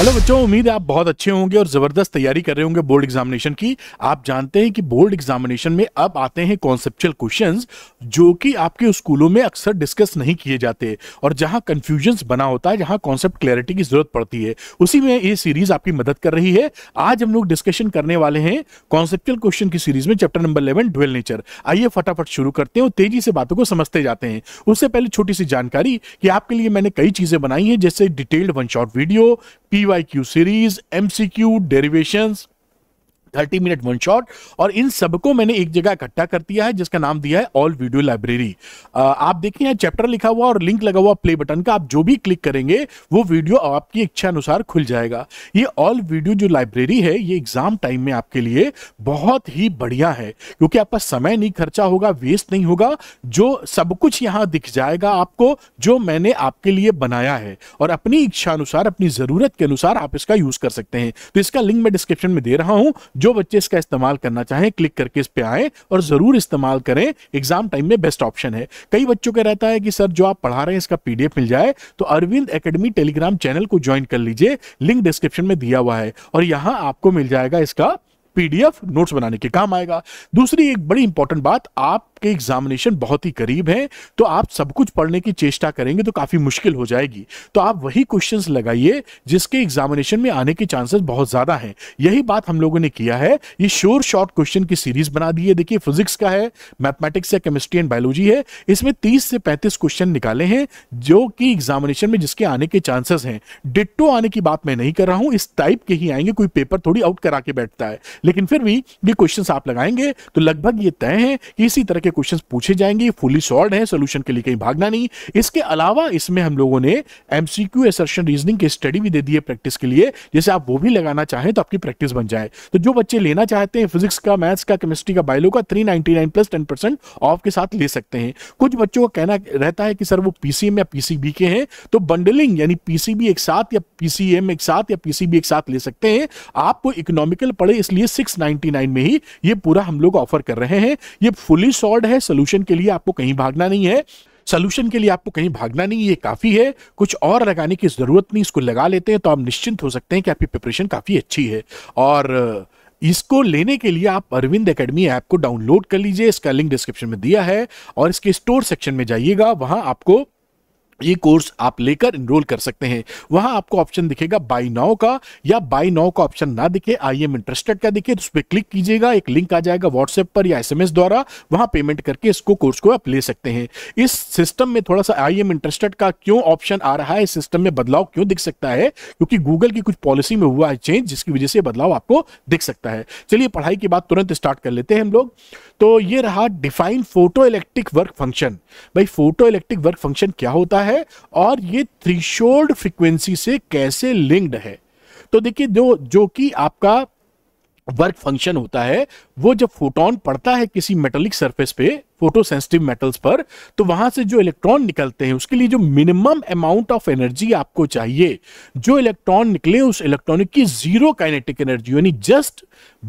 hello बच्चों उम्मीद है आप बहुत अच्छे होंगे और ज़बरदस्त तैयारी कर रहे होंगे बोर्ड एग्जामिनेशन की आप जानते हैं कि बोर्ड एग्जामिनेशन में अब आते हैं कॉन्सेप्चुअल क्वेश्चंस जो कि आपके स्कूलों में अक्सर डिस्कस नहीं किए जाते और जहां कन्फ्यूजन बना होता है जहां कॉन्सेप्ट क्लैरिटी की जरूरत पड़ती है उसी में ये सीरीज आपकी मदद कर रही है आज हम लोग डिस्कशन करने वाले हैं कॉन्सेप्चुअल क्वेश्चन की सीरीज में chapter number eleven dual nature आइए फटाफट शुरू करते हैं और तेजी से बातों को समझते जाते हैं उससे पहले छोटी सी जानकारी कि आपके लिए मैंने कई चीज़ें बनाई हैं जैसे detailed one short video P IQ series, MCQ, derivations, thirty minute one shot और इन सबको मैंने एक जगह इकट्ठा कर दिया है जिसका नाम दिया है ऑल वीडियो लाइब्रेरी आप देखिए यहाँ चैप्टर लिखा हुआ और लिंक लगा हुआ प्ले बटन का आप जो भी क्लिक करेंगे वो वीडियो आपकी इच्छा अनुसार खुल जाएगा ये ऑल वीडियो जो लाइब्रेरी है ये एग्जाम टाइम में आपके लिए बहुत ही बढ़िया है क्योंकि आपका समय नहीं खर्चा होगा वेस्ट नहीं होगा जो सब कुछ यहाँ दिख जाएगा आपको जो मैंने आपके लिए बनाया है और अपनी इच्छा अनुसार अपनी जरूरत के अनुसार आप इसका यूज कर सकते हैं तो इसका लिंक मैं डिस्क्रिप्शन में दे रहा हूँ जो बच्चे इसका इस्तेमाल करना चाहें क्लिक करके इस पर आए और ज़रूर इस्तेमाल करें एग्जाम टाइम में बेस्ट ऑप्शन है कई बच्चों का रहता है कि सर जो आप पढ़ा रहे हैं इसका पीडीएफ मिल जाए तो अरविंद एकेडमी टेलीग्राम चैनल को ज्वाइन कर लीजिए लिंक डिस्क्रिप्शन में दिया हुआ है और यहाँ आपको मिल जाएगा इसका पीडीएफ नोट्स बनाने के काम आएगा दूसरी एक बड़ी इंपॉर्टेंट बात आप आपके एग्जामिनेशन बहुत ही करीब हैं तो आप सब कुछ पढ़ने की चेष्टा करेंगे तो काफ़ी मुश्किल हो जाएगी तो आप वही क्वेश्चंस लगाइए जिसके एग्जामिनेशन में आने के चांसेस बहुत ज़्यादा हैं यही बात हम लोगों ने किया है ये श्योर शॉर्ट क्वेश्चन की सीरीज बना दी है देखिए फिजिक्स का है मैथमेटिक्स या केमिस्ट्री एंड बायोलॉजी है इसमें तीस से पैंतीस क्वेश्चन निकाले हैं जो कि एग्जामिनेशन में जिसके आने के चांसेस हैं डिट्टो आने की बात मैं नहीं कर रहा हूँ इस टाइप के ही आएंगे कोई पेपर थोड़ी आउट करा के बैठता है लेकिन फिर भी ये क्वेश्चन आप लगाएंगे तो लगभग ये तय है कि इसी तरह के के क्वेश्चन पूछे जाएंगे फुली सॉल्व है सोल्यूशन के लिए कहीं भागना नहीं इसके अलावा इसमें हम लोगों ने एमसीक्यू एसर्शन रीजनिंग की स्टडी भी दे दी है प्रैक्टिस के लिए जैसे आप वो भी लगाना चाहें तो आपकी प्रैक्टिस बन जाए तो जो बच्चे लेना चाहते हैं फिजिक्स का मैथ्स का केमिस्ट्री का बायो का थ्री प्लस टेन ऑफ के साथ ले सकते हैं कुछ बच्चों का कहना रहता है कि सर वो पीसीएम या पीसीबी के हैं तो बंडलिंग यानी पीसीबी एक साथ या पीसीएम एक साथ या पीसीबी एक साथ ले सकते हैं आपको इकोनॉमिकल पड़े इसलिए सिक्स में ही ये पूरा हम लोग ऑफर कर रहे हैं ये फुली सॉल्व रिकॉर्ड है सोल्यूशन के लिए आपको कहीं भागना नहीं है सोल्यूशन के लिए आपको कहीं भागना नहीं ये काफ़ी है कुछ और लगाने की ज़रूरत नहीं इसको लगा लेते हैं तो आप निश्चिंत हो सकते हैं कि आपकी प्रिपरेशन काफ़ी अच्छी है और इसको लेने के लिए आप अरविंद एकेडमी ऐप को डाउनलोड कर लीजिए इसका लिंक डिस्क्रिप्शन में दिया है और इसके स्टोर सेक्शन में जाइएगा वहां आपको ये कोर्स आप लेकर इनरोल कर सकते हैं वहां आपको ऑप्शन दिखेगा बाई नाउ का या बाई नाउ का ऑप्शन ना दिखे आई एम इंटरेस्टेड का दिखे तो उस पर क्लिक कीजिएगा एक लिंक आ जाएगा व्हाट्सएप पर या एसएमएस द्वारा वहां पेमेंट करके इसको कोर्स को आप ले सकते हैं इस सिस्टम में थोड़ा सा आई एम इंटरेस्टेड का क्यों ऑप्शन आ रहा है इस सिस्टम में बदलाव क्यों दिख सकता है क्योंकि गूगल की कुछ पॉलिसी में हुआ है चेंज जिसकी वजह से बदलाव आपको दिख सकता है चलिए पढ़ाई की बात तुरंत स्टार्ट कर लेते हैं हम लोग तो ये रहा define photo electric work function भाई फोटो इलेक्ट्रिक वर्क फंक्शन क्या होता है है और ये थ्रीशोल्ड फ्रीक्वेंसी से कैसे लिंक्ड है तो देखिए जो जो कि आपका वर्क फंक्शन होता है वो जब फोटोन पड़ता है किसी मेटलिक सरफेस पे फोटोसेंसिटिव मेटल्स पर तो वहां से जो इलेक्ट्रॉन निकलते हैं उसके लिए जो मिनिमम अमाउंट ऑफ एनर्जी आपको चाहिए जो इलेक्ट्रॉन निकले उस इलेक्ट्रॉनिक की जीरो काइनेटिक एनर्जी यानी जस्ट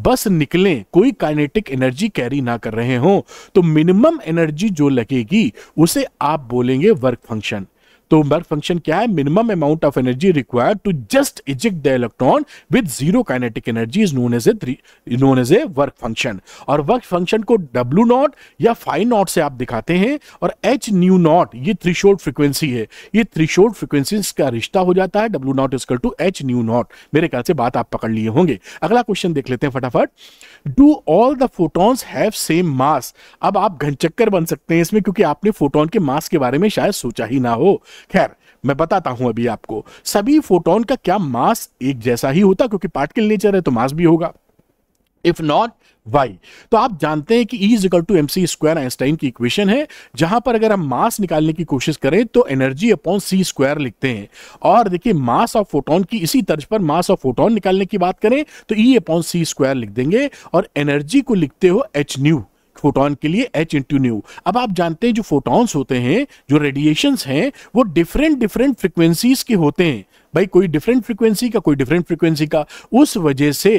बस निकले कोई काइनेटिक एनर्जी कैरी ना कर रहे हो तो मिनिमम एनर्जी जो लगेगी उसे आप बोलेंगे वर्क फंक्शन तो ओमबर्ग फंक्शन क्या है minimum amount of energy required to just eject the electron with zero kinetic energy is known as a three known as a work function और वर्क फंक्शन को डब्ल्यू नॉट या five naught से आप दिखाते हैं और एच न्यू नॉट ये three threshold frequency है ये थ्री थ्रीशोल्ड फ्रिक्वेंसी का रिश्ता हो जाता है W naught equal to H nu naught मेरे ख्याल से बात आप पकड़ लिए होंगे अगला क्वेश्चन देख लेते हैं फटाफट do all the photons have same mass अब आप घनचक्कर बन सकते हैं इसमें क्योंकि आपने फोटोन के मास के बारे में शायद सोचा ही ना हो खैर मैं बताता हूं अभी आपको सभी फोटोन का क्या मास एक जैसा ही होता क्योंकि पार्टिकल नेचर है तो मास भी होगा इफ नॉट वाई तो आप जानते हैं कि E is equal to M C square Einstein की इक्वेशन है जहां पर अगर हम मास निकालने की कोशिश करें तो एनर्जी अपॉन सी स्क्वायर लिखते हैं और देखिए मास ऑफ फोटोन की इसी तर्ज पर मास ऑफ फोटोन निकालने की बात करें तो ई अपॉन सी स्क्वायर लिख देंगे और एनर्जी को लिखते हो एच न्यू फोटोन के लिए एच इंटू न्यू अब आप जानते हैं जो फोटॉन्स होते हैं जो रेडिएशन हैं वो डिफरेंट डिफरेंट फ्रिक्वेंसीज के होते हैं भाई कोई डिफरेंट फ्रिक्वेंसी का कोई डिफरेंट फ्रिक्वेंसी का उस वजह से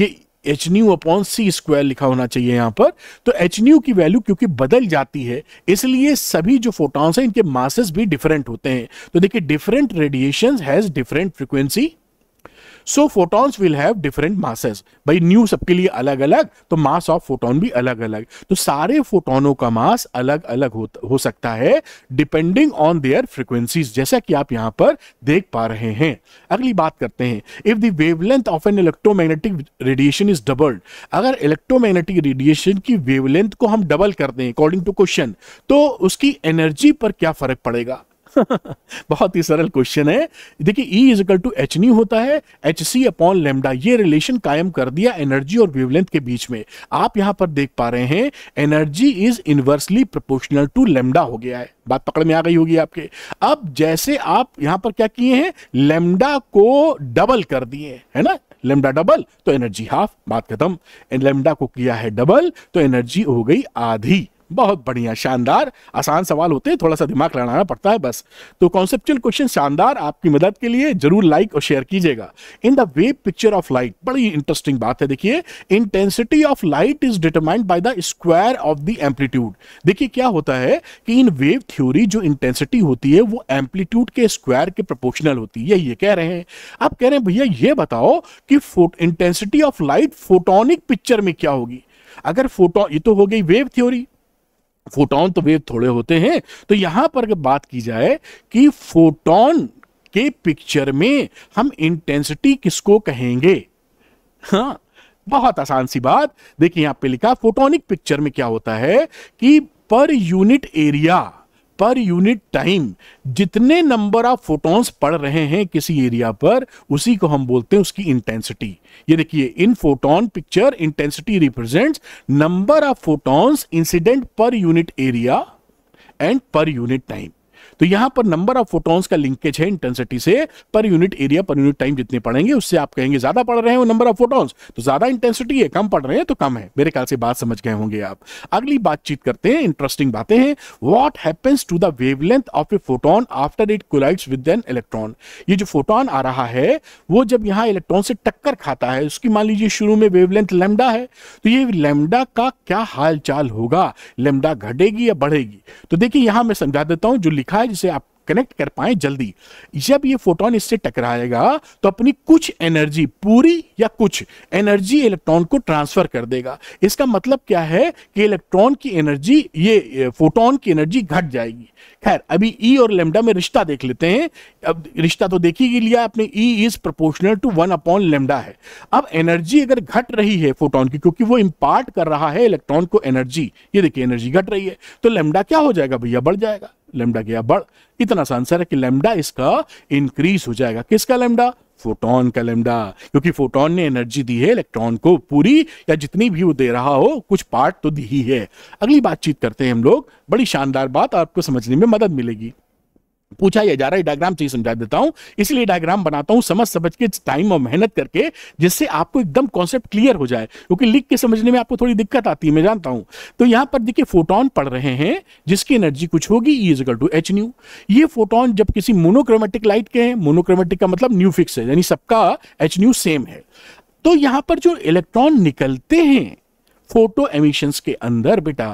ये H nu upon C square लिखा होना चाहिए यहाँ पर तो एच न्यू की वैल्यू क्योंकि बदल जाती है इसलिए सभी जो फोटॉन्स हैं इनके मासेस भी डिफरेंट होते हैं तो देखिए different radiation has different frequency so photons will have different masses भाई न्यू सबके लिए अलग अलग तो मास ऑफ फोटोन भी अलग अलग तो सारे फोटोनों का मास अलग अलग हो, हो सकता है डिपेंडिंग ऑन देयर फ्रिक्वेंसीज जैसा कि आप यहां पर देख पा रहे हैं अगली बात करते हैं if the wavelength of an electromagnetic radiation is doubled अगर इलेक्ट्रोमैग्नेटिक रेडिएशन की वेवलेंथ को हम डबल कर दें अकॉर्डिंग टू क्वेश्चन तो उसकी एनर्जी पर क्या फर्क पड़ेगा बहुत ही सरल क्वेश्चन है देखिए E is equal to H nu होता है एच सी अपॉन लेमडा ये रिलेशन कायम कर दिया एनर्जी और वेवलेंथ के बीच में आप यहां पर देख पा रहे हैं energy is inversely proportional to lambda हो गया है बात पकड़ में आ गई होगी आपके अब जैसे आप यहां पर क्या किए हैं लेमडा को डबल कर दिए है ना लेमडा डबल तो एनर्जी हाफ बात खत्म लेमडा को किया है डबल तो एनर्जी हो गई आधी बहुत बढ़िया शानदार आसान सवाल होते हैं थोड़ा सा दिमाग लड़ाना पड़ता है बस तो कॉन्सेप्चुअल क्वेश्चन शानदार आपकी मदद के लिए जरूर लाइक और शेयर कीजिएगा in the wave picture of light बड़ी इंटरेस्टिंग बात है देखिए intensity of light is determined by the square of the amplitude देखिए क्या होता है कि इन वेव थ्योरी जो इंटेंसिटी होती है वो एम्पलीट्यूड के स्क्वायर के प्रोपोर्शनल होती है ये कह रहे हैं आप कह रहे हैं भैया ये बताओ कि intensity of light photonic picture में क्या होगी अगर फोटो ये तो हो गई वेव थ्योरी फोटोन तो वेव थोड़े होते हैं तो यहां पर बात की जाए कि फोटोन के पिक्चर में हम इंटेंसिटी किसको कहेंगे हाँ बहुत आसान सी बात देखिए यहां पे लिखा फोटोनिक पिक्चर में क्या होता है कि per unit area per unit time जितने नंबर ऑफ फोटॉन्स पड़ रहे हैं किसी एरिया पर उसी को हम बोलते हैं उसकी इंटेंसिटी ये देखिए in photon picture intensity represents number of photons incident per unit area and per unit time तो यहां पर नंबर ऑफ फोटोन्स का लिंकेज है इंटेंसिटी से per unit area per unit time जितने पढ़ेंगे उससे आप कहेंगे ज्यादा पढ़ रहे हैं वो नंबर ऑफ फोटोन्स तो ज्यादा इंटेंसिटी है कम पढ़ रहे हैं तो कम है मेरे ख्याल से बात समझ गए होंगे आप अगली बातचीत करते हैं इंटरेस्टिंग बातें हैं what happens to the wavelength of a photon after it collides with an electron ये जो फोटोन आ रहा है वो जब यहाँ इलेक्ट्रॉन से टक्कर खाता है उसकी मान लीजिए शुरू में वेवलेंथ लेमडा है तो ये लेमडा का क्या हालचाल होगा लेमडा घटेगी या बढ़ेगी तो देखिए यहां मैं समझा देता हूं जो लिखा है जिसे आप कनेक्ट कर पाए जल्दी जब ये फोटोन इससे टकराएगा तो अपनी कुछ एनर्जी पूरी या कुछ एनर्जी इलेक्ट्रॉन को ट्रांसफर कर देगा इसका मतलब क्या है कि इलेक्ट्रॉन की एनर्जी ये फोटोन की एनर्जी घट जाएगी खैर अभी ई e और लेमडा में रिश्ता देख लेते हैं अब रिश्ता तो देख ही लिया अपने E is proportional to one upon lambda है अब एनर्जी अगर घट रही है फोटोन की क्योंकि वो इंपार्ट कर रहा है इलेक्ट्रॉन को एनर्जी ये देखिए एनर्जी घट रही है तो लेमडा क्या हो जाएगा भैया बढ़ जाएगा लेमडा गया बढ़ इतना सा आंसर है कि लेमडा इसका इंक्रीज हो जाएगा किसका लेमडा फोटोन का लेमडा क्योंकि फोटोन ने एनर्जी दी है इलेक्ट्रॉन को पूरी या जितनी भी वो दे रहा हो कुछ पार्ट तो दी ही है अगली बातचीत करते हैं हम लोग बड़ी शानदार बात आपको समझने में मदद मिलेगी पूछा यह जा रहा है डायग्राम चाहिए समझा देता हूं इसलिए डायग्राम बनाता हूं समझ समझ के टाइम और मेहनत करके जिससे आपको एकदम कॉन्सेप्ट क्लियर हो जाए क्योंकि लिख के समझने में आपको थोड़ी दिक्कत आती है मैं जानता हूं तो यहां पर देखिए फोटोन पढ़ रहे हैं जिसकी एनर्जी कुछ होगी E equal to H nu ये फोटोन जब किसी मोनोक्रोमेटिक लाइट के हैं मोनोक्रोमेटिक का मतलब न्यू फिक्स है यानी सबका एच न्यू सेम है तो यहां पर जो इलेक्ट्रॉन निकलते हैं फोटो एमिशंस के अंदर बेटा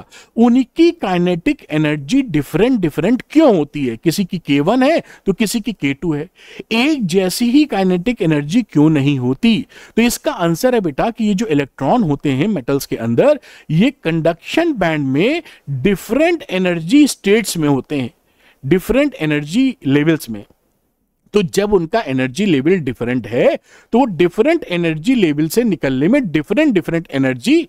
उनकी काइनेटिक एनर्जी डिफरेंट डिफरेंट क्यों होती है किसी की के वन है तो किसी की के टू है एक जैसी ही काइनेटिक एनर्जी क्यों नहीं होती तो इसका आंसर है बेटा कि ये जो इलेक्ट्रॉन होते हैं मेटल्स के अंदर ये कंडक्शन बैंड में डिफरेंट एनर्जी स्टेट्स में होते हैं डिफरेंट एनर्जी लेवल्स में तो जब उनका एनर्जी लेवल डिफरेंट है तो वो डिफरेंट एनर्जी लेवल से निकलने में डिफरेंट डिफरेंट एनर्जी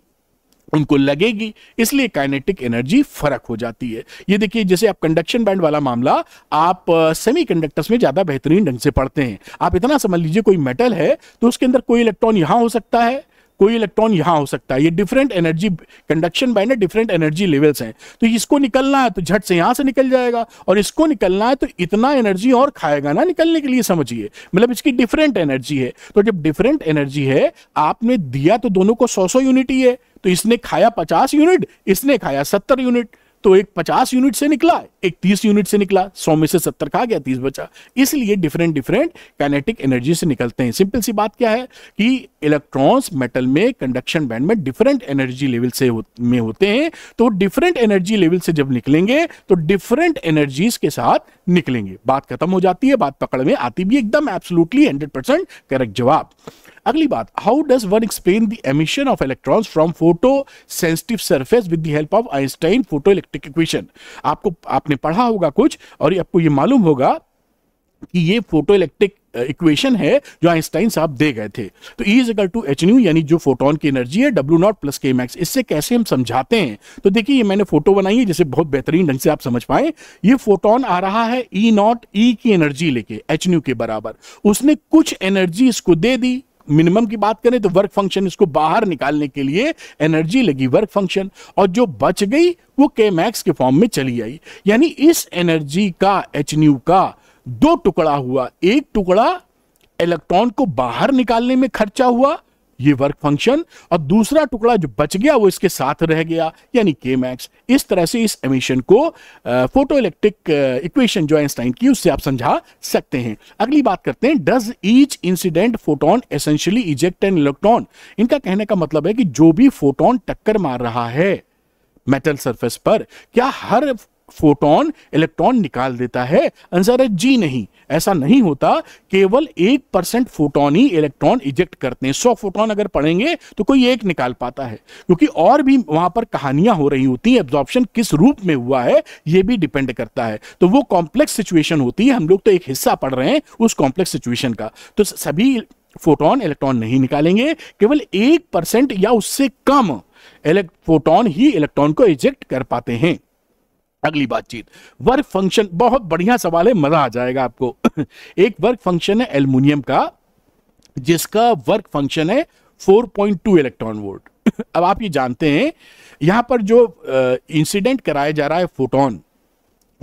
उनको लगेगी इसलिए काइनेटिक एनर्जी फर्क हो जाती है ये देखिए जैसे आप कंडक्शन बैंड वाला मामला आप सेमी कंडक्टर्स में ज्यादा बेहतरीन ढंग से पढ़ते हैं आप इतना समझ लीजिए कोई मेटल है तो उसके अंदर कोई इलेक्ट्रॉन यहां हो सकता है कोई इलेक्ट्रॉन यहां हो सकता है ये डिफरेंट एनर्जी कंडक्शन बैंड है डिफरेंट एनर्जी लेवल्स हैं तो इसको निकलना है तो झट से यहां से निकल जाएगा और इसको निकलना है तो इतना एनर्जी और खाएगा ना निकलने के लिए समझिए मतलब इसकी डिफरेंट एनर्जी है तो जब डिफरेंट एनर्जी है आपने दिया तो दोनों को सौ सौ यूनिट ही है तो इसने खाया पचास यूनिट इसने खाया सत्तर यूनिट तो एक पचास यूनिट से निकला एक तीस यूनिट से निकला सौ में से सत्तर खा गया तीस बचा इसलिए डिफरेंट डिफरेंट काइनेटिक एनर्जी से निकलते हैं सिंपल सी बात क्या है कि इलेक्ट्रॉन्स मेटल में कंडक्शन बैंड में डिफरेंट एनर्जी लेवल से हो, में होते हैं तो डिफरेंट एनर्जी लेवल से जब निकलेंगे तो डिफरेंट एनर्जीज के साथ निकलेंगे बात खत्म हो जाती है बात पकड़ में आती भी एकदम एब्सोलूटली हंड्रेड करेक्ट जवाब अगली बात how does one explain the emission of electrons from photo sensitive surface with the help of Einstein photo electric equation आपको आपने पढ़ा होगा कुछ और आपको ये मालूम होगा कि ये फोटो इलेक्ट्रिक इक्वेशन है जो आइंस्टाइन साहब दे गए थे तो E is equal to H nu यानी जो फोटोन की एनर्जी है W naught plus K max इससे कैसे हम समझाते हैं तो देखिए ये मैंने फोटो बनाई है जिसे बहुत बेहतरीन ढंग से आप समझ पाए ये फोटोन आ रहा है ई नॉट ई की एनर्जी लेके एच न्यू के बराबर उसने कुछ एनर्जी इसको दे दी मिनिमम की बात करें तो वर्क फंक्शन इसको बाहर निकालने के लिए एनर्जी लगी वर्क फंक्शन और जो बच गई वो के मैक्स के फॉर्म में चली आई यानी इस एनर्जी का एच न्यू का दो टुकड़ा हुआ एक टुकड़ा इलेक्ट्रॉन को बाहर निकालने में खर्चा हुआ ये वर्क फंक्शन और दूसरा टुकड़ा जो बच गया वो इसके साथ रह गया यानी के मैक्स इस तरह से इस एमिशन को फोटो इलेक्ट्रिक इक्वेशन जो आइंस्टाइन की उससे आप समझा सकते हैं अगली बात करते हैं does each incident photon essentially eject an electron इनका कहने का मतलब है कि जो भी फोटोन टक्कर मार रहा है मेटल सरफेस पर क्या हर फोटोन इलेक्ट्रॉन निकाल देता है आंसर है जी नहीं ऐसा नहीं होता केवल एक परसेंट फोटोन ही इलेक्ट्रॉन इजेक्ट करते हैं सौ फोटोन अगर पढ़ेंगे तो कोई एक निकाल पाता है क्योंकि और भी वहां पर कहानियां हो रही होती हैं एब्जॉर्प्शन किस रूप में हुआ है ये भी डिपेंड करता है तो वो कॉम्प्लेक्स सिचुएशन होती है हम लोग तो एक हिस्सा पढ़ रहे हैं उस कॉम्प्लेक्स सिचुएशन का तो सभी फोटोन इलेक्ट्रॉन नहीं निकालेंगे केवल एक परसेंट या उससे कम फोटोन ही इलेक्ट्रॉन को इजेक्ट कर पाते हैं अगली बातचीत वर्क फंक्शन बहुत बढ़िया सवाल है मजा आ जाएगा आपको एक वर्क फंक्शन है एल्यूमिनियम का जिसका वर्क फंक्शन है 4.2 इलेक्ट्रॉन वोल्ट अब आप ये जानते हैं यहां पर जो इंसिडेंट कराया जा रहा है फोटोन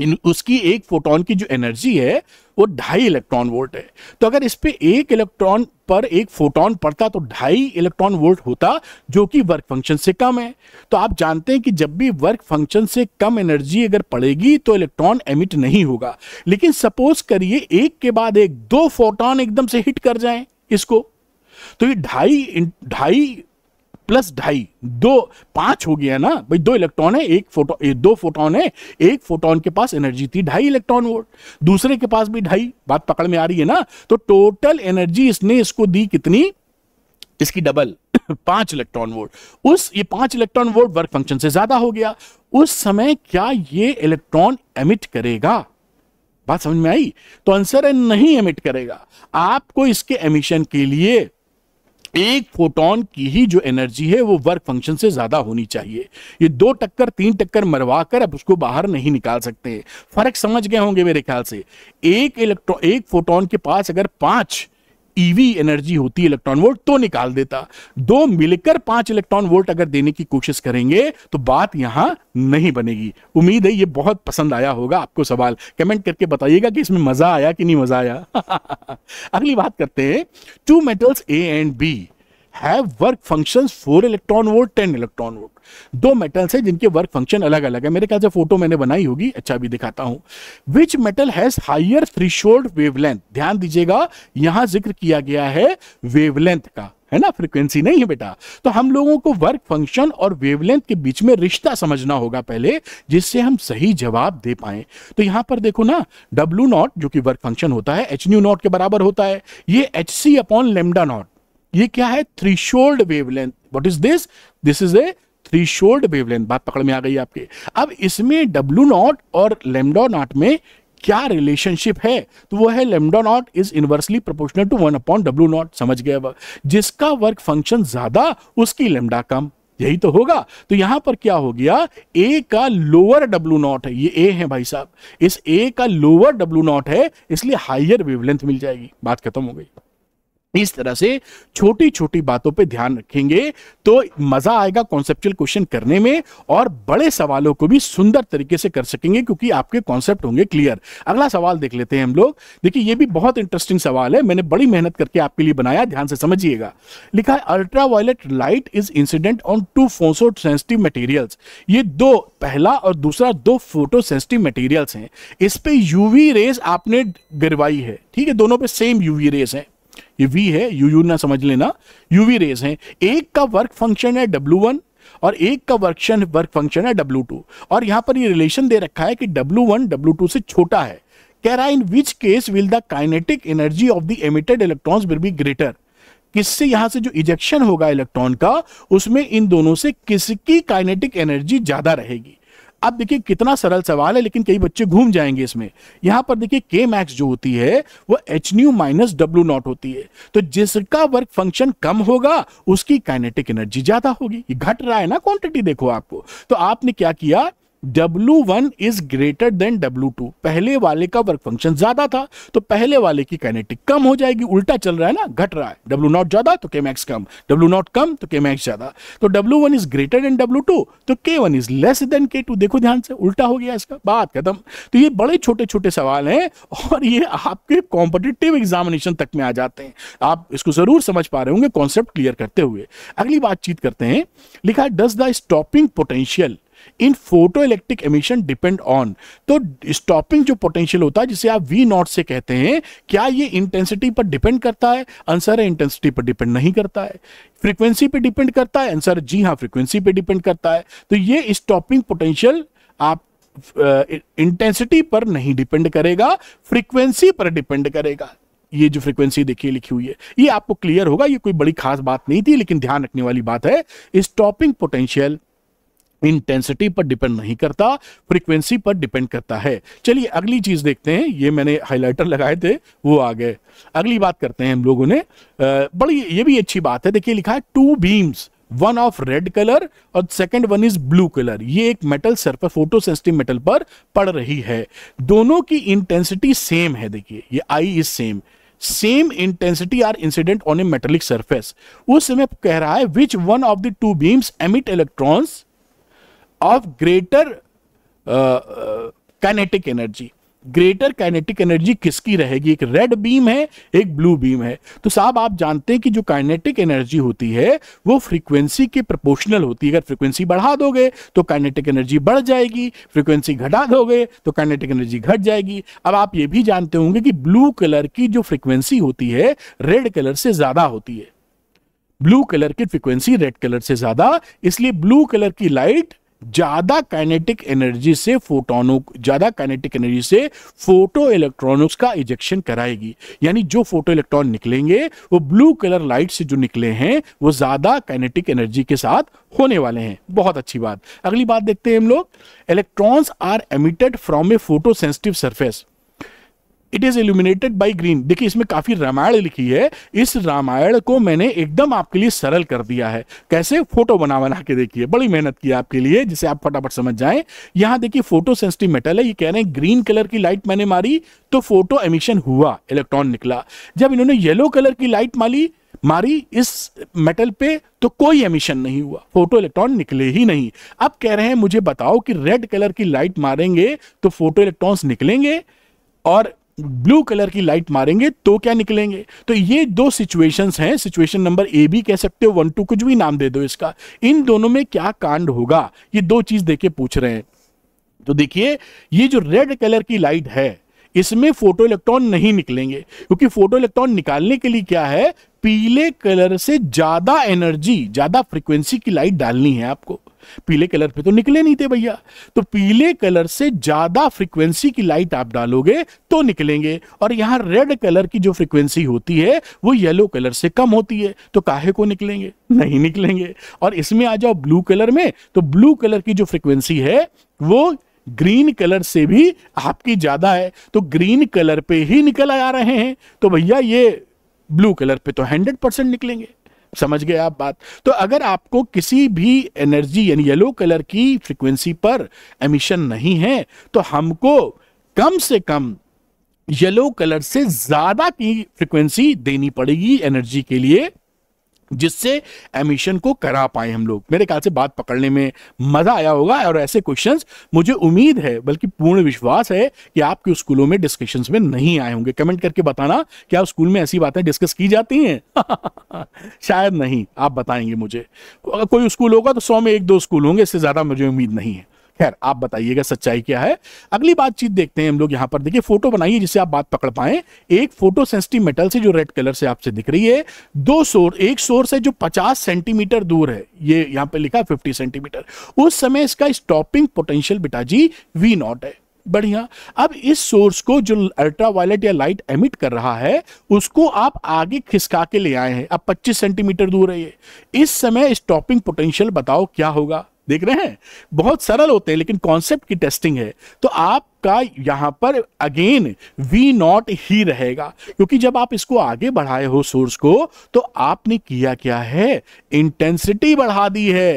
इन उसकी एक फोटोन की जो एनर्जी है वो ढाई इलेक्ट्रॉन वोल्ट है तो अगर इस पर एक इलेक्ट्रॉन पर एक फोटोन पड़ता तो ढाई इलेक्ट्रॉन वोल्ट होता जो कि वर्क फंक्शन से कम है तो आप जानते हैं कि जब भी वर्क फंक्शन से कम एनर्जी अगर पड़ेगी तो इलेक्ट्रॉन एमिट नहीं होगा लेकिन सपोज करिए एक के बाद एक दो फोटोन एकदम से हिट कर जाए इसको तो ये ढाई ढाई प्लस ढाई दो पांच हो गया ना भाई दो इलेक्ट्रॉन है एक फोटो दो फोटोन है एक फोटोन के पास एनर्जी थी ढाई इलेक्ट्रॉन वोल्ट दूसरे के पास भी ढाई बात पकड़ में आ रही है ना तो टोटल एनर्जी इसने इसको दी कितनी इसकी डबल पांच इलेक्ट्रॉन वोल्ट उस ये पांच इलेक्ट्रॉन वोल्ट वर्क फंक्शन से ज्यादा हो गया उस समय क्या ये इलेक्ट्रॉन एमिट करेगा बात समझ में आई तो आंसर है नहीं एमिट करेगा आपको इसके एमिशन के लिए एक फोटोन की ही जो एनर्जी है वो वर्क फंक्शन से ज्यादा होनी चाहिए ये दो टक्कर तीन टक्कर मरवा कर आप उसको बाहर नहीं निकाल सकते फर्क समझ गए होंगे मेरे ख्याल से एक इलेक्ट्रॉन एक फोटोन के पास अगर पांच ईवी e एनर्जी होती है इलेक्ट्रॉन वोल्ट तो निकाल देता दो मिलकर पांच इलेक्ट्रॉन वोल्ट अगर देने की कोशिश करेंगे तो बात यहां नहीं बनेगी उम्मीद है ये बहुत पसंद आया होगा आपको सवाल कमेंट करके बताइएगा कि इसमें मजा आया कि नहीं मजा आया अगली बात करते हैं two metals A and B have work function four electron volt ten electron volt दो मेटल्स हैं जिनके वर्क फंक्शन अलग अलग है मेरे ख्याल से फोटो मैंने बनाई होगी अच्छा भी दिखाता हूं which metal has higher threshold wavelength ध्यान दीजिएगा यहां जिक्र किया गया है वेवलेंथ का है ना फ्रीक्वेंसी नहीं है बेटा तो हम लोगों को वर्क फंक्शन और वेवलेंथ के बीच में रिश्ता समझना होगा पहले जिससे हम सही जवाब दे पाए तो यहां पर देखो ना डब्ल्यू नॉट जो कि वर्क फंक्शन होता है एच न्यू नॉट के बराबर होता है ये एच सी अपॉन लेमडा नॉट ये क्या है threshold wavelength what is this this is a threshold wavelength बात पकड़ में आ गई आपके अब इसमें डब्ल्यू नॉट और लेमडो नॉट में क्या रिलेशनशिप है तो वो है lambda naught is inversely proportional to one upon W naught समझ गए जिसका वर्क फंक्शन ज्यादा उसकी लेमडा कम यही तो होगा तो यहां पर क्या हो गया ए का लोअर डब्ल्यू नॉट है ये ए है भाई साहब इस ए का लोअर डब्ल्यू नॉट है इसलिए हाइयर वेवलेंथ मिल जाएगी बात खत्म हो गई इस तरह से छोटी छोटी बातों पे ध्यान रखेंगे तो मजा आएगा कॉन्सेप्चुअल क्वेश्चन करने में और बड़े सवालों को भी सुंदर तरीके से कर सकेंगे क्योंकि आपके कॉन्सेप्ट होंगे क्लियर अगला सवाल देख लेते हैं हम लोग देखिए ये भी बहुत इंटरेस्टिंग सवाल है मैंने बड़ी मेहनत करके आपके लिए बनाया ध्यान से समझिएगा लिखा है ultra violet light is incident on two photo sensitive materials ये दो पहला और दूसरा दो फोटो सेंसिटिव मटेरियल्स हैं इस पे यूवी रेस आपने गिरवाई है ठीक है दोनों पे सेम यूवी रेस है ये वी है यू यू ना समझ लेना यू वी रेज है एक का वर्क फंक्शन है डब्ल्यू वन और एक का वर्कशन वर्क फंक्शन है डब्ल्यू टू और यहां पर ये रिलेशन दे रखा है कि डब्ल्यू वन डब्ल्यू टू से छोटा है कह रहा है in which case will the kinetic energy of the emitted electrons will be greater किससे यहां से जो इजेक्शन होगा इलेक्ट्रॉन का उसमें इन दोनों से किसकी काइनेटिक एनर्जी ज्यादा रहेगी अब देखिए कितना सरल सवाल है लेकिन कई बच्चे घूम जाएंगे इसमें यहां पर देखिए के मैक्स जो होती है वो H nu minus W naught होती है तो जिसका वर्क फंक्शन कम होगा उसकी काइनेटिक एनर्जी ज्यादा होगी घट रहा है ना क्वांटिटी देखो आपको तो आपने क्या किया W1 is greater than W2 पहले वाले का वर्क फंक्शन ज्यादा था तो पहले वाले की काइनेटिक कम हो जाएगी उल्टा चल रहा है ना घट रहा है W नॉट ज्यादा तो Kmax कम W नॉट कम तो Kmax ज्यादा तो W1 is greater than W2 तो K1 is less than K2 देखो ध्यान से उल्टा हो गया इसका बात खत्म तो ये बड़े छोटे छोटे सवाल हैं और ये आपके कॉम्पिटिटिव एग्जामिनेशन तक में आ जाते हैं आप इसको जरूर समझ पा रहे होंगे कॉन्सेप्ट क्लियर करते हुए अगली बातचीत करते हैं लिखा does the stopping potential in photo electric emission depend on तो स्टॉपिंग जो पोटेंशियल होता है जिसे आप वी नॉट से कहते हैं क्या ये इंटेंसिटी पर डिपेंड करता है आंसर है इंटेंसिटी पर डिपेंड नहीं करता है फ्रीक्वेंसी पे डिपेंड करता है आंसर जी हाँ फ्रीक्वेंसी पे डिपेंड करता है तो ये स्टॉपिंग पोटेंशियल आप इंटेंसिटी uh, पर नहीं डिपेंड करेगा फ्रीक्वेंसी पर डिपेंड करेगा ये जो फ्रीक्वेंसी देखिए लिखी हुई है ये आपको क्लियर होगा ये कोई बड़ी खास बात नहीं थी लेकिन ध्यान रखने वाली बात है स्टॉपिंग पोटेंशियल इंटेंसिटी पर डिपेंड नहीं करता फ्रीक्वेंसी पर डिपेंड करता है चलिए अगली चीज देखते हैं ये मैंने हाइलाइटर लगाए थे वो आ गए अगली बात करते हैं हम लोगों ने बड़ी ये भी अच्छी बात है देखिए लिखा है two beams one of red colour और second one is blue colour ये एक मेटल सर पर फोटो सेंसिटिव मेटल पर पड़ रही है दोनों की इंटेंसिटी सेम है देखिए ये I is same same intensity are incident on a metallic surface उस समय कह रहा है which one of the two beams emit electrons of greater kinetic energy greater kinetic energy किसकी रहेगी एक रेड बीम है एक ब्लू बीम है तो साहब आप जानते हैं कि जो काइनेटिक एनर्जी होती है वो फ्रीक्वेंसी के प्रोपोर्शनल होती है अगर फ्रीक्वेंसी बढ़ा दोगे तो काइनेटिक एनर्जी बढ़ जाएगी फ्रीक्वेंसी घटा दोगे तो काइनेटिक एनर्जी घट जाएगी अब आप ये भी जानते होंगे कि ब्लू कलर की जो फ्रिक्वेंसी होती है रेड कलर से ज़्यादा होती है ब्लू कलर की फ्रिक्वेंसी रेड कलर से ज़्यादा इसलिए ब्लू कलर की लाइट ज्यादा काइनेटिक एनर्जी से फोटोनों ज्यादा काइनेटिक एनर्जी से फोटो इलेक्ट्रॉनिक्स का इजेक्शन कराएगी यानी जो फोटो इलेक्ट्रॉन निकलेंगे वो ब्लू कलर लाइट से जो निकले हैं वो ज्यादा काइनेटिक एनर्जी के साथ होने वाले हैं बहुत अच्छी बात अगली बात देखते हैं हम लोग electrons are emitted from a photo sensitive surface it is illuminated by green देखिए इसमें काफी रामायण लिखी है इस रामायण को मैंने एकदम आपके लिए सरल कर दिया है कैसे फोटो बना बना के देखिए बड़ी मेहनत की आपके लिए जिसे आप फटाफट समझ जाए यहां देखिए फोटो सेंसिटिव मेटल है ये कह रहे हैं ग्रीन कलर की लाइट मैंने मारी तो फोटो एमिशन हुआ इलेक्ट्रॉन निकला जब इन्होंने येलो कलर की लाइट मारी मारी इस मेटल पे तो कोई एमिशन नहीं हुआ फोटो इलेक्ट्रॉन निकले ही नहीं अब कह रहे हैं मुझे बताओ कि रेड कलर की लाइट मारेंगे तो फोटो इलेक्ट्रॉन्स निकलेंगे और ब्लू कलर की लाइट मारेंगे तो क्या निकलेंगे तो ये दो सिचुएशंस हैं सिचुएशन नंबर ए भी कह सकते हो वन टू कुछ भी नाम दे दो इसका इन दोनों में क्या कांड होगा ये दो चीज देके पूछ रहे हैं तो देखिए ये जो रेड कलर की लाइट है इसमें फोटो इलेक्ट्रॉन नहीं निकलेंगे क्योंकि फोटो इलेक्ट्रॉन निकालने के लिए क्या है पीले कलर से ज्यादा एनर्जी ज्यादा फ्रीक्वेंसी की लाइट डालनी है आपको पीले कलर पे तो निकले नहीं थे भैया तो पीले कलर से ज्यादा फ्रीक्वेंसी की लाइट आप डालोगे तो निकलेंगे और यहाँ रेड कलर की जो फ्रीक्वेंसी होती है वो येलो कलर से कम होती है तो काहे को निकलेंगे नहीं निकलेंगे और इसमें आ जाओ ब्लू कलर में तो ब्लू कलर की जो फ्रीक्वेंसी है वो ग्रीन कलर से भी आपकी ज्यादा है तो ग्रीन कलर पे ही निकल आ रहे हैं तो भैया ये ब्लू कलर पे तो हंड्रेड परसेंट निकलेंगे समझ गए आप बात तो अगर आपको किसी भी एनर्जी यानी येलो कलर की फ्रीक्वेंसी पर एमिशन नहीं है तो हमको कम से कम येलो कलर से ज्यादा की फ्रीक्वेंसी देनी पड़ेगी एनर्जी के लिए जिससे एमिशन को करा पाए हम लोग मेरे ख्याल से बात पकड़ने में मजा आया होगा और ऐसे क्वेश्चन मुझे उम्मीद है बल्कि पूर्ण विश्वास है कि आपके स्कूलों में डिस्कशंस में नहीं आए होंगे कमेंट करके बताना क्या स्कूल में ऐसी बातें डिस्कस की जाती हैं शायद नहीं आप बताएंगे मुझे अगर कोई स्कूल होगा तो सौ में एक दो स्कूल होंगे इससे ज्यादा मुझे उम्मीद नहीं है खैर आप बताइएगा सच्चाई क्या है अगली बातचीत देखते हैं हम लोग यहाँ पर देखिए फोटो बनाइए जिससे आप बात पकड़ पाए एक फोटो सेंसिटिव मेटल से जो रेड कलर से आपसे दिख रही है दो सोर एक सोर से जो 50 सेंटीमीटर दूर है ये यहाँ पे लिखा है 50 सेंटीमीटर उस समय इसका स्टॉपिंग पोटेंशियल बेटा जी वी नॉट है बढ़िया अब इस सोर्स को जो अल्ट्रावायलेट या लाइट एमिट कर रहा है उसको आप आगे खिसका के ले आए हैं अब 25 सेंटीमीटर दूर है ये इस समय स्टॉपिंग पोटेंशियल बताओ क्या होगा देख रहे हैं बहुत सरल होते हैं लेकिन कॉन्सेप्ट की टेस्टिंग है तो आपका यहां पर अगेन वी नॉट ही रहेगा क्योंकि जब आप इसको आगे बढ़ाए हो सोर्स को तो आपने किया क्या है इंटेंसिटी बढ़ा दी है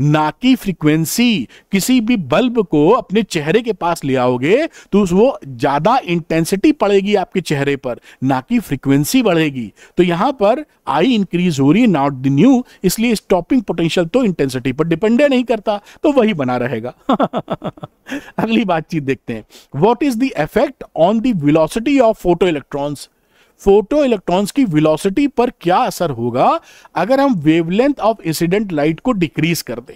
ना की फ्रीक्वेंसी किसी भी बल्ब को अपने चेहरे के पास ले आओगे तो वो ज्यादा इंटेंसिटी पड़ेगी आपके चेहरे पर ना कि फ्रीक्वेंसी बढ़ेगी तो यहां पर आई इंक्रीज हो रही है नॉट द न्यू इसलिए स्टॉपिंग पोटेंशियल तो इंटेंसिटी पर डिपेंड नहीं करता तो वही बना रहेगा अगली बातचीत देखते हैं what is the effect on velocity velocity of photo electrons photo electrons की वेलोसिटी पर क्या असर होगा अगर हम वेवलेंथ ऑफ इंसिडेंट लाइट को डिक्रीज कर दें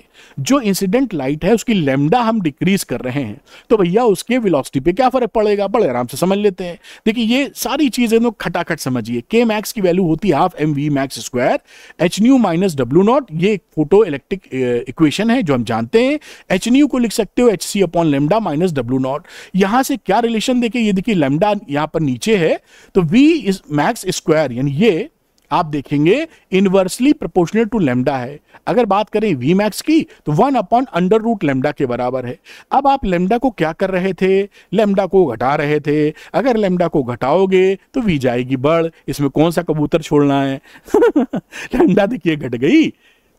जो इंसिडेंट लाइट है उसकी लेमडा हम डिक्रीज कर रहे हैं तो भैया उसके वेलोसिटी पे क्या फर्क पड़ेगा बड़े आराम से समझ लेते हैं देखिए ये सारी चीजें तो खटाखट समझिए के मैक्स की वैल्यू होती है half m v max square h nu minus W naught ये फोटो इलेक्ट्रिक इक्वेशन है जो हम जानते हैं एच न्यू को लिख सकते हो एच सी upon lambda minus W naught यहां से क्या रिलेशन देखिए ये देखिए लेमडा यहां पर नीचे है तो वी इस मैक्स स्क्वायर यानी ये आप देखेंगे इनवर्सली प्रोपोर्शनल टू लेमडा है अगर बात करें वी मैक्स की तो one upon under root lambda के बराबर है अब आप लेमडा को क्या कर रहे थे लेमडा को घटा रहे थे अगर लेमडा को घटाओगे तो वी जाएगी बढ़ इसमें कौन सा कबूतर छोड़ना है लेमडा देखिए घट गई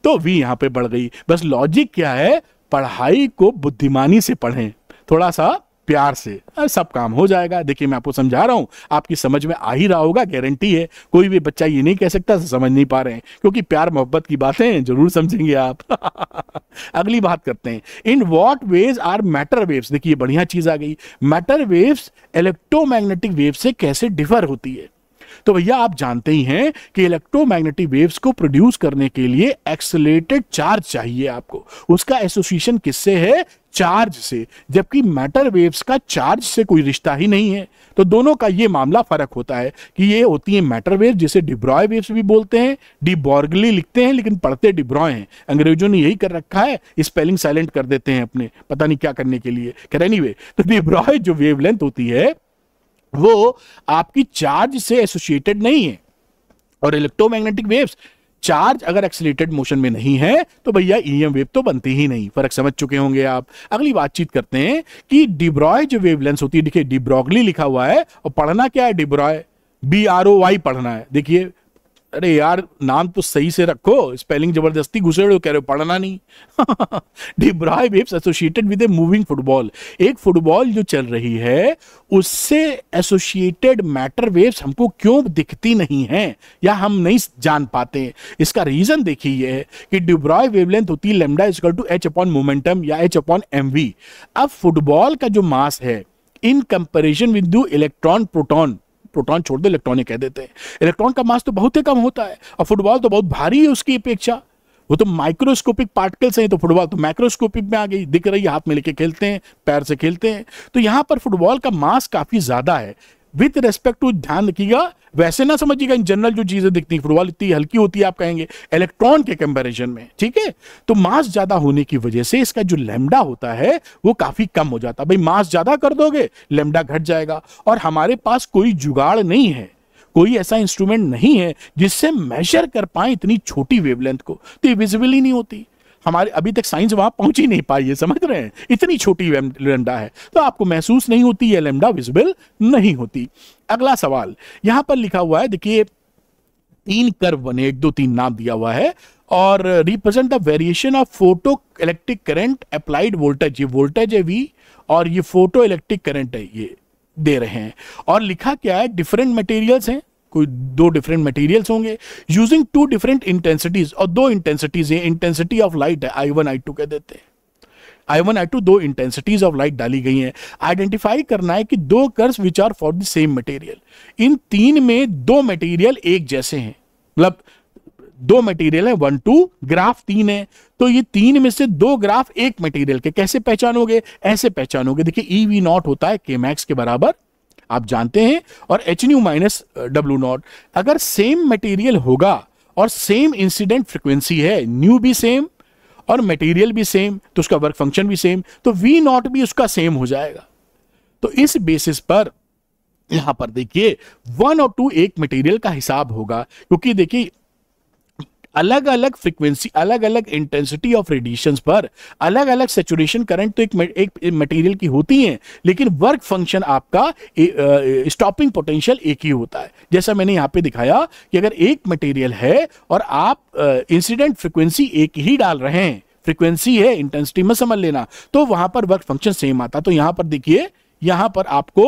तो वी यहां पे बढ़ गई बस लॉजिक क्या है पढ़ाई को बुद्धिमानी से पढ़ें थोड़ा सा प्यार से सब काम हो जाएगा देखिए मैं आपको समझा रहा हूँ आपकी समझ में आ ही रहा होगा गारंटी है कोई भी बच्चा ये नहीं कह सकता समझ नहीं पा रहे हैं क्योंकि प्यार मोहब्बत की बातें जरूर समझेंगे आप अगली बात करते हैं in what waves are matter waves देखिए बढ़िया चीज आ गई मैटर वेव्स इलेक्ट्रोमैग्नेटिक वेव से कैसे डिफर होती है तो भैया आप जानते ही हैं कि इलेक्ट्रोमैग्नेटिक वेव्स को प्रोड्यूस करने के लिए एक्सलेटेड चार्ज चाहिए आपको उसका एसोसिएशन किससे है चार्ज से जबकि मैटर वेव्स का चार्ज से कोई रिश्ता ही नहीं है तो दोनों का ये मामला फर्क होता है कि ये होती है मैटर वेव जिसे डिब्रॉय वेव्स भी बोलते हैं डिबॉर्गली लिखते हैं लेकिन पढ़ते डिब्रॉय हैं अंग्रेजों ने यही कर रखा है स्पेलिंग साइलेंट कर देते हैं अपने पता नहीं क्या करने के लिए रहे वे तो डिब्रॉय जो वेव होती है वो आपकी चार्ज से एसोसिएटेड नहीं है और इलेक्ट्रोमैग्नेटिक वेव्स चार्ज अगर एक्सिलेटेड मोशन में नहीं है तो भैया ईएम e वेव तो बनती ही नहीं फर्क समझ चुके होंगे आप अगली बातचीत करते हैं कि डिब्रॉय जो वेवलेंस होती है देखिए डिब्रॉगली लिखा हुआ है और पढ़ना क्या है de Broglie B R O Y पढ़ना है देखिए अरे यार नाम तो सही से रखो स्पेलिंग जबरदस्ती घुसे हो कह रहे हो पढ़ना नहीं de Broglie waves associated with a moving football एक फुटबॉल जो चल रही है उससे एसोसिएटेड मैटर वेव्स हमको क्यों दिखती नहीं है या हम नहीं जान पाते इसका रीजन देखिए ये है कि डिब्राई वेवलेंथ होती है lambda equal to h upon momentum या एच अपॉन एम अब फुटबॉल का जो मास है in comparison with electron proton proton छोड़ दो इलेक्ट्रॉन कह देते हैं इलेक्ट्रॉन का मास तो बहुत ही कम होता है और फुटबॉल तो बहुत भारी है उसकी अपेक्षा वो तो माइक्रोस्कोपिक पार्टिकल्स हैं तो फुटबॉल तो माइक्रोस्कोपिक में आ गई दिख रही है हाथ में लेके खेलते हैं पैर से खेलते हैं तो यहाँ पर फुटबॉल का मास काफ़ी ज़्यादा है विथ रेस्पेक्ट टू ध्यान रखिएगा वैसे ना समझिएगा इन जनरल जो चीजें दिखती है फुटबॉल इतनी हल्की होती है आप कहेंगे इलेक्ट्रॉन के कंपेरिजन में ठीक है तो मास ज्यादा होने की वजह से इसका जो लेमडा होता है वो काफी कम हो जाता है भाई मास ज्यादा कर दोगे लेमडा घट जाएगा और हमारे पास कोई जुगाड़ नहीं है कोई ऐसा इंस्ट्रूमेंट नहीं है जिससे मेजर कर पाए इतनी छोटी वेवलेंथ को तो ये विजिबिली ही नहीं होती हमारे अभी तक साइंस वहां पहुंच ही नहीं पाई है समझ रहे हैं इतनी छोटी लेमडा है तो आपको महसूस नहीं होती ये लेमडा विजिबल नहीं होती अगला सवाल यहां पर लिखा हुआ है देखिए तीन कर्व बने एक दो तीन नाम दिया हुआ है और represent the variation of photo electric current applied voltage ये वोल्टेज है वी और ये फोटो इलेक्ट्रिक करंट है ये दे रहे हैं और लिखा क्या है डिफरेंट मटेरियल्स हैं कोई दो डिफरेंट मटेरियल्स होंगे यूजिंग टू डिफरेंट इंटेंसिटीज और दो इंटेंसिटीज ये इंटेंसिटी ऑफ लाइट है आई वन आई टू कह देते हैं आई वन आई टू दो इंटेंसिटीज ऑफ लाइट डाली गई हैं आइडेंटिफाई करना है कि दो curves which are for the same material in तीन में दो मटेरियल एक जैसे हैं मतलब दो मटेरियल है वन टू ग्राफ तीन है तो ये तीन में से दो ग्राफ एक मटेरियल के कैसे पहचानोगे ऐसे पहचानोगे देखिए ई वी नॉट होता है के मैक्स के बराबर आप जानते हैं और H nu minus W naught अगर सेम मटेरियल होगा और सेम इंसिडेंट फ्रिक्वेंसी है न्यू भी सेम और मटेरियल भी सेम तो उसका वर्क फंक्शन भी सेम तो वी नॉट भी उसका सेम हो जाएगा तो इस बेसिस पर यहां पर देखिए वन और टू एक मटेरियल का हिसाब होगा क्योंकि देखिए अलग अलग फ्रिक्वेंसी अलग अलग इंटेंसिटी ऑफ रेडिएशन पर अलग अलग सेचुरेशन करंट तो एक एक मटेरियल की होती है लेकिन वर्क फंक्शन आपका स्टॉपिंग पोटेंशियल एक ही होता है जैसा मैंने यहाँ पे दिखाया कि अगर एक मटेरियल है और आप इंसिडेंट फ्रिक्वेंसी एक ही डाल रहे हैं फ्रिक्वेंसी है इंटेंसिटी में समझ लेना तो वहां पर वर्क फंक्शन सेम आता तो यहां पर देखिए यहां पर आपको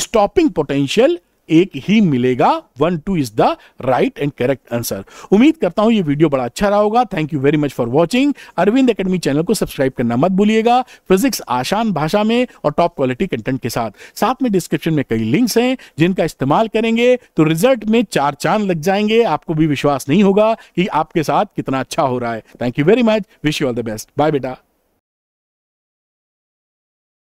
स्टॉपिंग पोटेंशियल एक ही मिलेगा one two is the right and correct answer उम्मीद करता हूं ये वीडियो बड़ा अच्छा रहा होगा thank you very much for watching Arvind academy channel को सब्सक्राइब करना मत भूलिएगा फिजिक्स आसान भाषा में और टॉप क्वालिटी कंटेंट के साथ साथ में डिस्क्रिप्शन में कई लिंक्स हैं जिनका इस्तेमाल करेंगे तो रिजल्ट में चार चांद लग जाएंगे आपको भी विश्वास नहीं होगा कि आपके साथ कितना अच्छा हो रहा है thank you very much wish you all the best bye बेटा